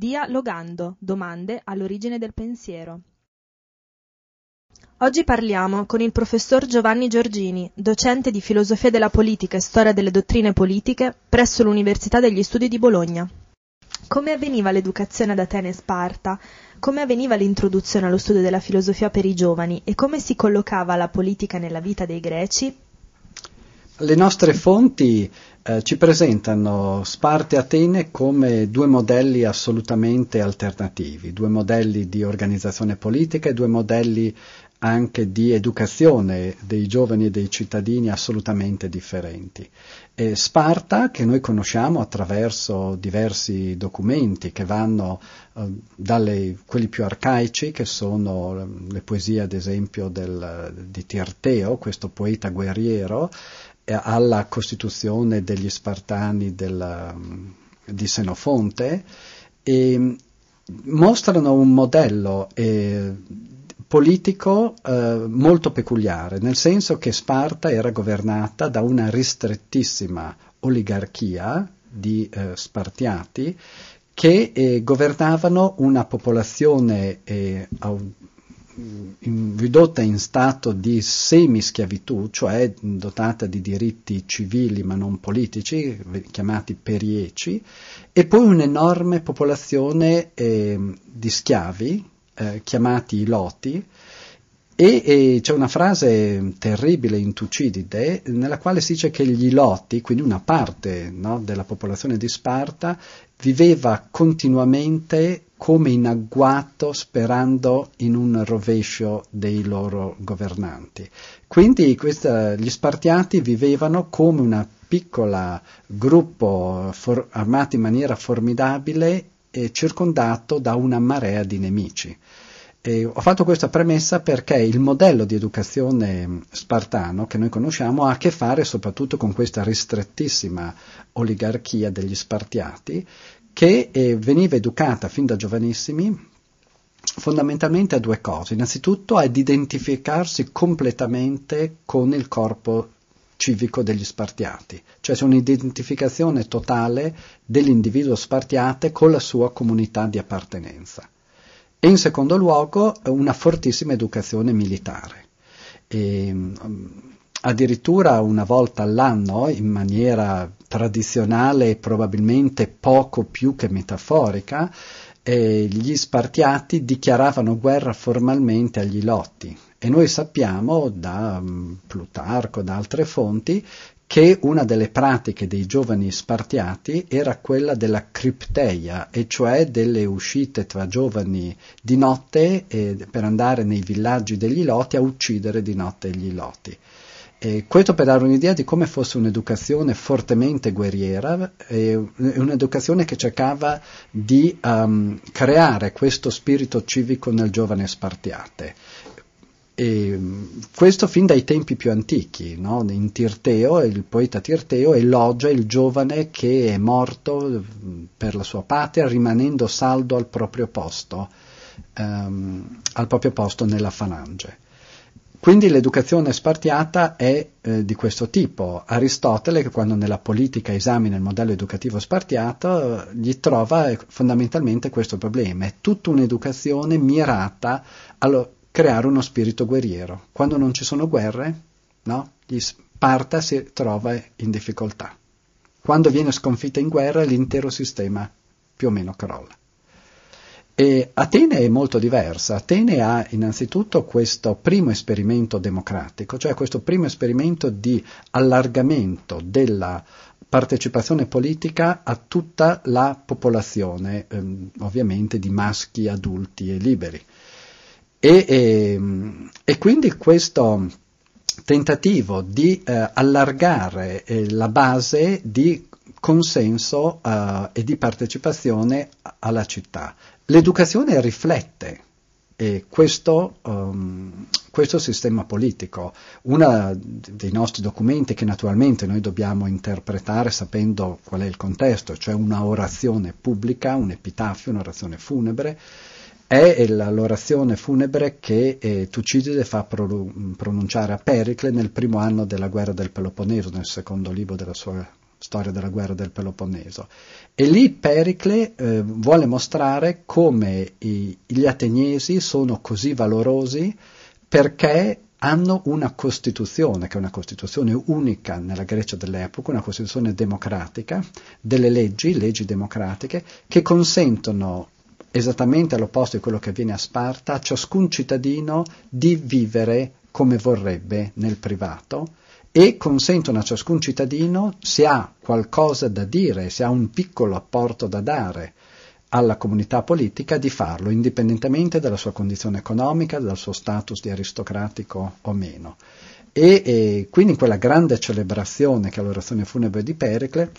Dialogando, domande all'origine del pensiero. Oggi parliamo con il professor Giovanni Giorgini, docente di filosofia della politica e storia delle dottrine politiche presso l'Università degli Studi di Bologna. Come avveniva l'educazione ad Atene e Sparta? Come avveniva l'introduzione allo studio della filosofia per i giovani e come si collocava la politica nella vita dei greci? Le nostre fonti eh, ci presentano Sparte e Atene come due modelli assolutamente alternativi, due modelli di organizzazione politica e due modelli anche di educazione dei giovani e dei cittadini assolutamente differenti. E Sparta, che noi conosciamo attraverso diversi documenti che vanno eh, dalle quelli più arcaici, che sono eh, le poesie ad esempio del, di Tirteo, questo poeta guerriero, alla costituzione degli Spartani della, mm, di Senofonte e mostrano un modello eh, politico eh, molto peculiare, nel senso che Sparta era governata da una ristrettissima oligarchia di eh, spartiati che eh, governavano una popolazione eh, autonoma ridotta in stato di semischiavitù, cioè dotata di diritti civili ma non politici, chiamati perieci, e poi un'enorme popolazione eh, di schiavi, eh, chiamati i loti, e, e c'è una frase terribile in Tucidide nella quale si dice che gli Loti, quindi una parte no, della popolazione di Sparta, viveva continuamente come in agguato sperando in un rovescio dei loro governanti. Quindi questa, gli spartiati vivevano come un piccolo gruppo for, armato in maniera formidabile e circondato da una marea di nemici. E ho fatto questa premessa perché il modello di educazione spartano che noi conosciamo ha a che fare soprattutto con questa ristrettissima oligarchia degli spartiati che eh, veniva educata fin da giovanissimi fondamentalmente a due cose. Innanzitutto ad identificarsi completamente con il corpo civico degli spartiati, cioè c'è un'identificazione totale dell'individuo spartiate con la sua comunità di appartenenza. E in secondo luogo una fortissima educazione militare. E, mm, addirittura una volta all'anno, in maniera tradizionale e probabilmente poco più che metaforica, eh, gli spartiati dichiaravano guerra formalmente agli lotti. E noi sappiamo da mm, Plutarco, da altre fonti, che una delle pratiche dei giovani spartiati era quella della cripteia, e cioè delle uscite tra giovani di notte eh, per andare nei villaggi degli Loti a uccidere di notte gli Loti. E questo per dare un'idea di come fosse un'educazione fortemente guerriera, un'educazione che cercava di um, creare questo spirito civico nel giovane Spartiate e questo fin dai tempi più antichi, no? in Tirteo il poeta Tirteo elogia il giovane che è morto mm, per la sua patria rimanendo saldo al proprio posto, ehm, al proprio posto nella falange. Quindi l'educazione spartiata è eh, di questo tipo. Aristotele, quando nella politica esamina il modello educativo spartiato, gli trova eh, fondamentalmente questo problema. È tutta un'educazione mirata allo, creare uno spirito guerriero. Quando non ci sono guerre, no? Gli Sparta si trova in difficoltà. Quando viene sconfitta in guerra, l'intero sistema più o meno crolla. E Atene è molto diversa. Atene ha innanzitutto questo primo esperimento democratico, cioè questo primo esperimento di allargamento della partecipazione politica a tutta la popolazione, ehm, ovviamente di maschi adulti e liberi. E, e, ehm, e quindi questo tentativo di eh, allargare eh, la base di consenso eh, e di partecipazione alla città. L'educazione riflette eh, questo, um, questo, sistema politico. Uno dei nostri documenti che naturalmente noi dobbiamo interpretare sapendo qual è il contesto, cioè una orazione pubblica, un epitafio, un'orazione funebre, è l'orazione funebre che eh, Tucidide fa pronunciare a Pericle nel primo anno della guerra del Peloponneso, nel secondo libro della sua storia della guerra del Peloponneso. E lì Pericle eh, vuole mostrare come i, gli ateniesi sono così valorosi perché hanno una Costituzione, che è una Costituzione unica nella Grecia dell'epoca, una Costituzione democratica, delle leggi, leggi democratiche, che consentono esattamente all'opposto di quello che avviene a Sparta, a ciascun cittadino di vivere come vorrebbe nel privato e consentono a ciascun cittadino, se ha qualcosa da dire, se ha un piccolo apporto da dare alla comunità politica, di farlo, indipendentemente dalla sua condizione economica, dal suo status di aristocratico o meno. E, e quindi in quella grande celebrazione che è l'orazione funebre di Pericle,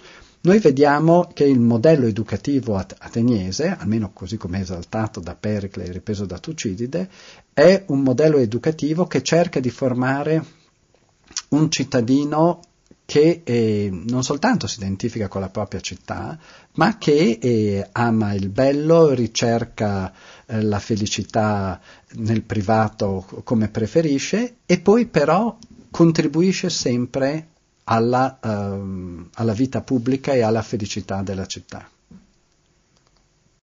noi vediamo che il modello educativo ateniese, almeno così come esaltato da Pericle e ripreso da Tucidide, è un modello educativo che cerca di formare un cittadino che eh, non soltanto si identifica con la propria città, ma che eh, ama il bello, ricerca eh, la felicità nel privato come preferisce e poi però contribuisce sempre alla, ehm, alla vita pubblica e alla felicità della città.